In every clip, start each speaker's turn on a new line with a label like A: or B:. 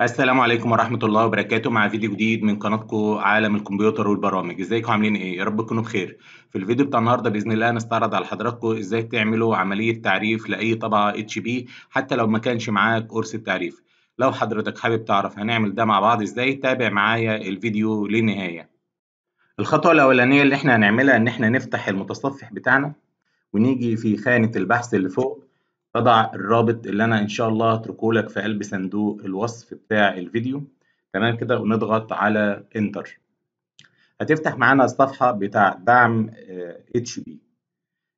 A: السلام عليكم ورحمة الله وبركاته مع فيديو جديد من قناتكم عالم الكمبيوتر والبرامج ازيكم عاملين ايه يا رب تكونوا بخير في الفيديو بتاع النهارده باذن الله هنستعرض على حضراتكم ازاي تعملوا عملية تعريف لاي طبعة اتش بي حتى لو ما كانش معاك قرص التعريف لو حضرتك حابب تعرف هنعمل ده مع بعض ازاي تابع معايا الفيديو للنهاية الخطوة الاولانية اللي احنا هنعملها ان احنا نفتح المتصفح بتاعنا ونيجي في خانة البحث اللي فوق أضع الرابط اللي أنا إن شاء الله هتركه لك في قلب صندوق الوصف بتاع الفيديو تمام كده ونضغط على انتر هتفتح معانا الصفحة بتاع دعم اتش آه، بي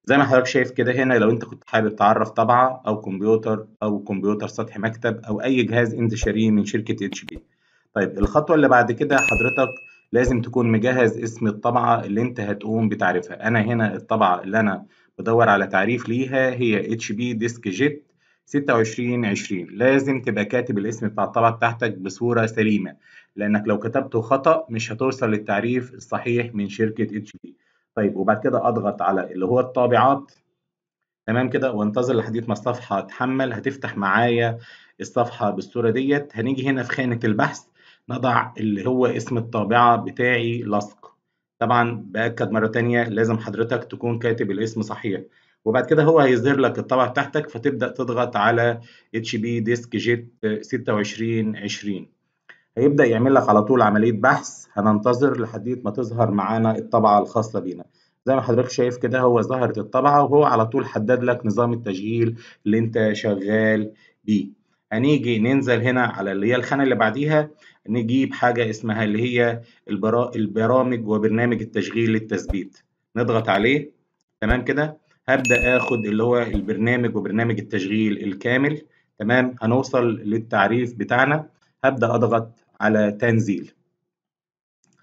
A: زي ما حضرتك شايف كده هنا لو انت كنت حابب تعرف طبعه او كمبيوتر او كمبيوتر سطح مكتب او اي جهاز انت شاريه من شركة اتش بي طيب الخطوة اللي بعد كده حضرتك لازم تكون مجهز اسم الطبعة اللي انت هتقوم بتعريفها انا هنا الطبعة اللي انا بدور على تعريف ليها هي اتش بي ديسك جيت 2620 لازم تبقى كاتب الاسم بتاع الطبعة بتاعتك بصورة سليمة لأنك لو كتبته خطأ مش هتوصل للتعريف الصحيح من شركة اتش بي طيب وبعد كده أضغط على اللي هو الطابعات تمام كده وانتظر لحد ما الصفحة تحمل هتفتح معايا الصفحة بالصورة ديت هنيجي هنا في خانة البحث بضع اللي هو اسم الطابعة بتاعي لصق طبعا بأكد مرة تانية لازم حضرتك تكون كاتب الاسم صحيح وبعد كده هو هيظهر لك الطابعة بتاعتك فتبدأ تضغط على اتش بي ديسك جيت 2620 هيبدأ يعمل لك على طول عملية بحث هننتظر لحد ما تظهر معانا الطابعة الخاصة بينا زي ما حضرتك شايف كده هو ظهرت الطابعة وهو على طول حدد لك نظام التشغيل اللي انت شغال بيه هنيجي ننزل هنا على اللي هي الخانة اللي بعديها نجيب حاجة اسمها اللي هي البرا... البرامج وبرنامج التشغيل للتثبيت نضغط عليه تمام كده هبدأ اخد اللي هو البرنامج وبرنامج التشغيل الكامل تمام هنوصل للتعريف بتاعنا هبدأ اضغط على تنزيل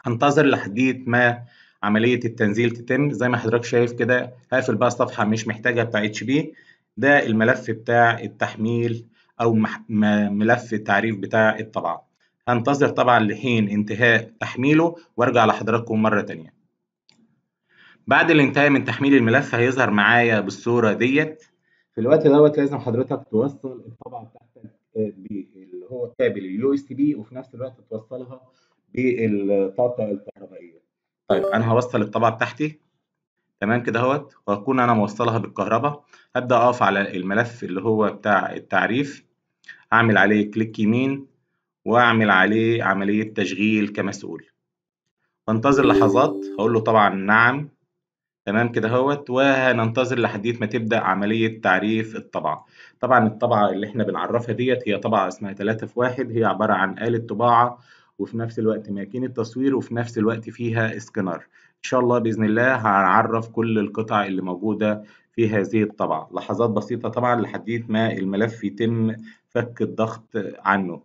A: هنتظر لحد ما عملية التنزيل تتم زي ما حضرتك شايف كده هقفل بقى الصفحة مش محتاجة بتاع اتش بي ده الملف بتاع التحميل أو ملف التعريف بتاع الطبعة هنتظر طبعا لحين انتهاء تحميله وارجع لحضراتكم مرة تانية بعد الانتهاء من تحميل الملف هيظهر معايا بالصورة ديت في الوقت دوت لازم حضرتك توصل الطبعة بتاعتك اللي هو كابل اليو اس بي وفي نفس الوقت توصلها بالطاقة الكهربائية طيب أنا هوصل الطبعة بتاعتي تمام كده اهوت وهكون أنا موصلها بالكهرباء هبدأ أقف على الملف اللي هو بتاع التعريف اعمل عليه كليك يمين واعمل عليه عملية تشغيل كمسؤول بنتظر لحظات هقول له طبعا نعم تمام كده اهوت وهننتظر لحديت ما تبدا عمليه تعريف الطبعه طبعا الطبعه اللي احنا بنعرفها ديت هي طبعه اسمها 3 في 1 هي عباره عن آلة طباعه وفي نفس الوقت ماكينة تصوير وفي نفس الوقت فيها اسكانر ان شاء الله باذن الله هنعرف كل القطع اللي موجوده في هذه الطبعه لحظات بسيطه طبعا لحديت ما الملف يتم فك الضغط عنه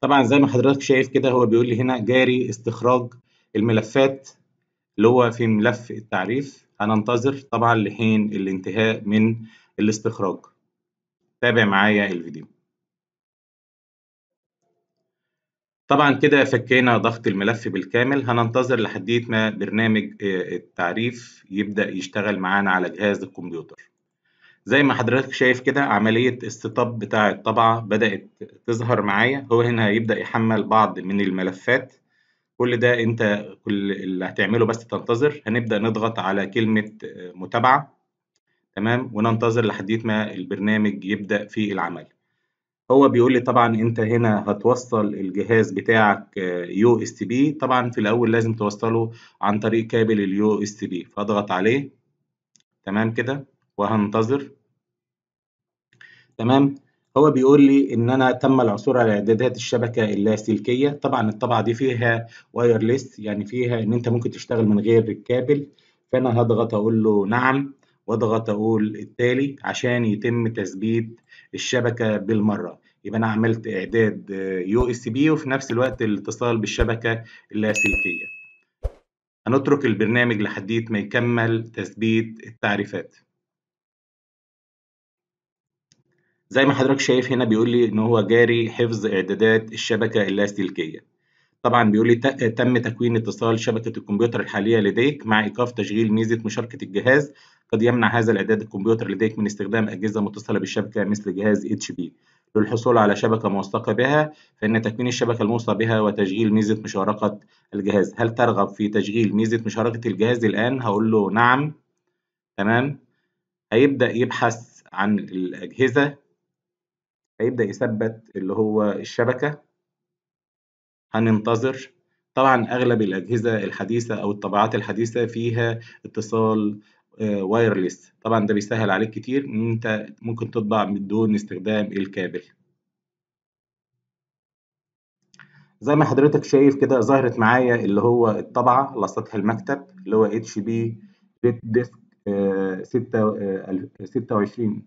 A: طبعا زي ما حضرتك شايف كده هو بيقول لي هنا جاري استخراج الملفات اللي هو في ملف التعريف هننتظر طبعا لحين الانتهاء من الاستخراج تابع معايا الفيديو طبعا كده فكينا ضغط الملف بالكامل هننتظر لحديت ما برنامج آه، التعريف يبدأ يشتغل معانا على جهاز الكمبيوتر زي ما حضرتك شايف كده عملية استطاب بتاع الطبعة بدأت تظهر معايا هو هنا هيبدأ يحمل بعض من الملفات كل ده انت كل اللي هتعمله بس تنتظر هنبدأ نضغط على كلمة آه، متابعة تمام وننتظر لحد ما البرنامج يبدأ في العمل هو بيقول لي طبعا انت هنا هتوصل الجهاز بتاعك آه، يو اس تي بي طبعا في الاول لازم توصله عن طريق كابل اليو اس تي بي فاضغط عليه تمام كده وهنتظر تمام هو بيقول لي ان انا تم العثور على اعدادات الشبكه اللاسلكيه طبعا الطبعه دي فيها وايرلس يعني فيها ان انت ممكن تشتغل من غير الكابل فانا هضغط اقول له نعم واضغط اقول التالي عشان يتم تثبيت الشبكه بالمره يبقى انا عملت اعداد يو اس بي وفي نفس الوقت الاتصال بالشبكه اللاسلكيه هنترك البرنامج لحديت ما يكمل تثبيت التعريفات زي ما حضرتك شايف هنا بيقول لي ان هو جاري حفظ اعدادات الشبكه اللاسلكيه طبعا بيقول لي تم تكوين اتصال شبكه الكمبيوتر الحاليه لديك مع ايقاف تشغيل ميزه مشاركه الجهاز قد يمنع هذا الاعداد الكمبيوتر لديك من استخدام اجهزه متصله بالشبكه مثل جهاز اتش بي للحصول على شبكه موثقه بها فان تكوين الشبكه الموصى بها وتشغيل ميزه مشاركه الجهاز هل ترغب في تشغيل ميزه مشاركه الجهاز الان هقول له نعم تمام هيبدا يبحث عن الاجهزه هيبدأ يثبت اللي هو الشبكة هننتظر طبعا أغلب الأجهزة الحديثة أو الطابعات الحديثة فيها اتصال وايرلس آه، طبعا ده بيسهل عليك كتير ان انت ممكن تطبع بدون استخدام الكابل زي ما حضرتك شايف كده ظهرت معايا اللي هو الطبعة على سطح المكتب اللي هو اتش بي ديسك 26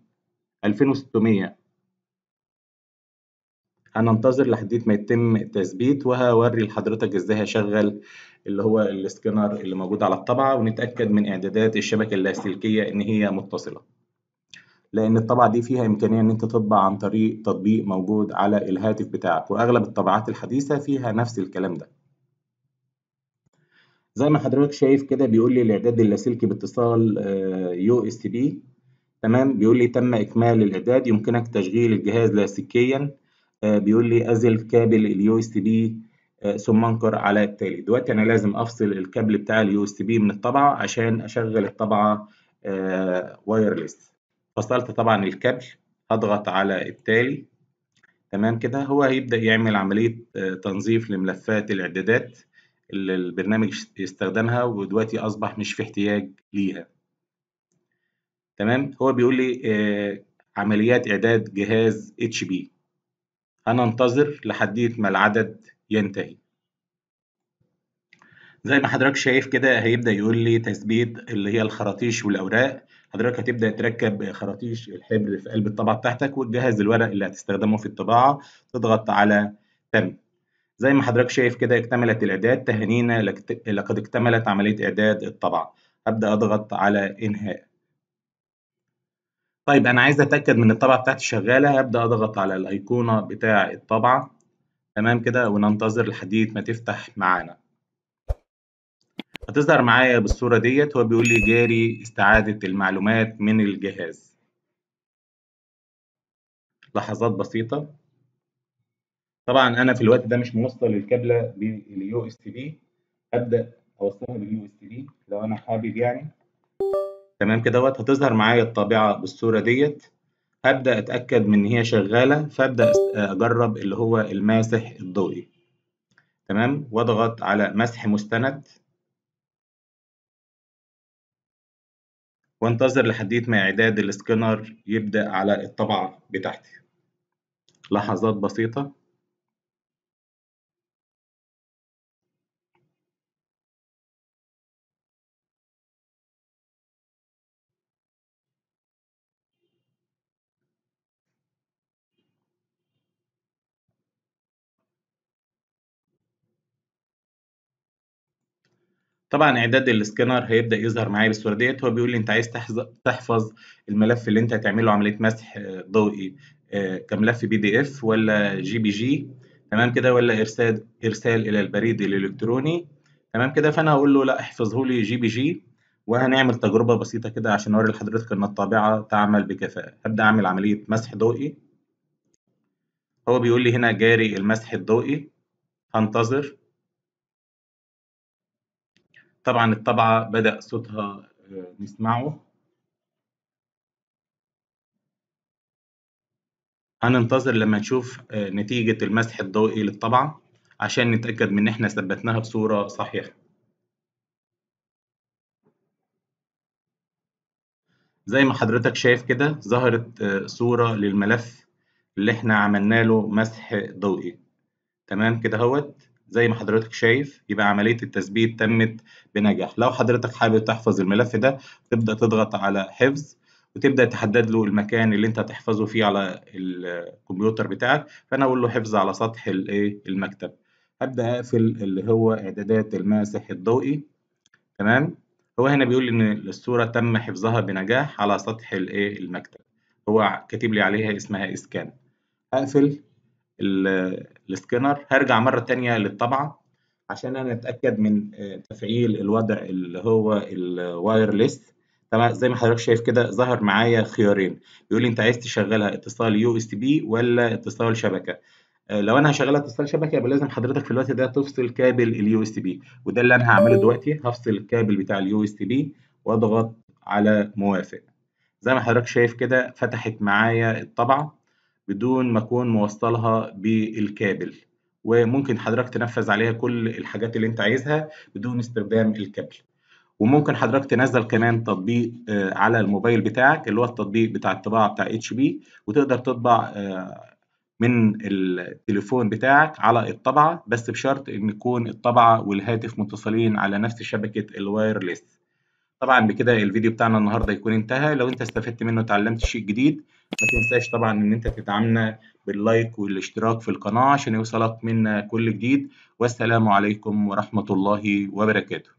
A: 2600 هننتظر لحد ما يتم التثبيت وهوري لحضرتك ازاي هشغل اللي هو السكانر اللي موجود على الطبعة ونتأكد من إعدادات الشبكة اللاسلكية إن هي متصلة لأن الطبعة دي فيها إمكانية إن أنت تطبع عن طريق تطبيق موجود على الهاتف بتاعك وأغلب الطبعات الحديثة فيها نفس الكلام ده زي ما حضرتك شايف كده بيقول لي الإعداد اللاسلكي باتصال آه، يو اس بي تمام بيقول لي تم إكمال الإعداد يمكنك تشغيل الجهاز لاسلكيا آه، بيقول لي ازل كابل اليو اس بي ثم انقر على التالي دلوقتي انا لازم افصل الكابل بتاع اليو اس بي من الطبعه عشان اشغل الطبعه وايرلس آه، فصلت طبعا الكابل اضغط على التالي تمام كده هو هيبدا يعمل عمليه آه، تنظيف لملفات الاعدادات اللي البرنامج يستخدمها ودلوقتي اصبح مش في احتياج ليها تمام هو بيقول لي عمليات اعداد جهاز اتش بي هننتظر لحد ما العدد ينتهي زي ما حضرتك شايف كده هيبدأ يقول لي تثبيت اللي هي الخراطيش والأوراق حضرتك هتبدأ تركب خراطيش الحبر في قلب الطبعة بتاعتك وتجهز الورق اللي هتستخدمه في الطباعة تضغط على تم زي ما حضرتك شايف كده اكتملت الإعداد تهانينا لقد اكتملت عملية إعداد الطبعة هبدأ أضغط على إنهاء طيب أنا عايز أتأكد من الطبعة بتاعتي شغالة هبدأ أضغط على الأيقونة بتاع الطبعة تمام كده وننتظر لحد ما تفتح معانا هتظهر معايا بالصورة ديت هو بيقول لي جاري استعادة المعلومات من الجهاز لحظات بسيطة طبعا أنا في الوقت ده مش موصل الكابلة باليو اس بي ابدا أوصلها باليو اس بي لو أنا حابب يعني تمام كده هتظهر معايا الطابعه بالصوره ديت هبدا اتاكد من ان هي شغاله فابدا اجرب اللي هو الماسح الضوئي تمام واضغط على مسح مستند وانتظر لحديت ما اعداد السكانر يبدا على الطبعه بتاعتي لحظات بسيطه طبعا اعداد السكانر هيبدا يظهر معايا بالصوره ديت هو بيقول لي انت عايز تحفظ الملف اللي انت هتعمله عمليه مسح آه، ضوئي آه، كملف بي دي اف ولا جي بي جي تمام كده ولا ارسال ارسال الى البريد الالكتروني تمام كده فانا هقول له لا احفظه لي جي بي جي وهنعمل تجربه بسيطه كده عشان اوري لحضرتك ان الطابعه تعمل بكفاءه هبدا اعمل عمليه مسح ضوئي هو بيقول لي هنا جاري المسح الضوئي هنتظر طبعا الطبعة بدأ صوتها آه، نسمعه هننتظر لما نشوف آه، نتيجة المسح الضوئي للطبعة عشان نتأكد من إن إحنا ثبتناها بصورة صحيحة زي ما حضرتك شايف كده ظهرت آه، صورة للملف اللي إحنا عملنا له مسح ضوئي تمام كده هوت زي ما حضرتك شايف يبقى عملية التثبيت تمت بنجاح لو حضرتك حابب تحفظ الملف ده تبدأ تضغط على حفظ وتبدأ تحدد له المكان اللي انت هتحفظه فيه على الكمبيوتر بتاعك فأنا أقول له حفظ على سطح إيه، المكتب هبدأ أقفل اللي هو إعدادات الماسح الضوئي تمام هو هنا بيقول إن الصورة تم حفظها بنجاح على سطح إيه، المكتب هو كاتب لي عليها اسمها إسكان هقفل السكانر هرجع مرة تانية للطبعة عشان انا اتاكد من آه، تفعيل الوضع اللي هو الوايرلس تمام زي ما حضرتك شايف كده ظهر معايا خيارين بيقول لي انت عايز تشغلها اتصال يو اس بي ولا اتصال شبكه آه، لو انا هشغلها اتصال شبكه يبقى لازم حضرتك في الوقت ده تفصل كابل اليو اس بي وده اللي انا هعمله دلوقتي هفصل الكابل بتاع اليو اس بي واضغط على موافق زي ما حضرتك شايف كده فتحت معايا الطبعه بدون ما اكون موصلها بالكابل وممكن حضرتك تنفذ عليها كل الحاجات اللي انت عايزها بدون استخدام الكابل وممكن حضرتك تنزل كمان تطبيق آه، على الموبايل بتاعك اللي هو التطبيق بتاع الطباعه بتاع اتش بي وتقدر تطبع آه، من التليفون بتاعك على الطبعه بس بشرط ان يكون الطبعه والهاتف متصلين على نفس شبكه الوايرلس طبعا بكده الفيديو بتاعنا النهارده يكون انتهى لو انت استفدت منه اتعلمت شيء جديد ما تنساش طبعا ان انت تدعمنا باللايك والاشتراك في القناه عشان يوصلك منا كل جديد والسلام عليكم ورحمه الله وبركاته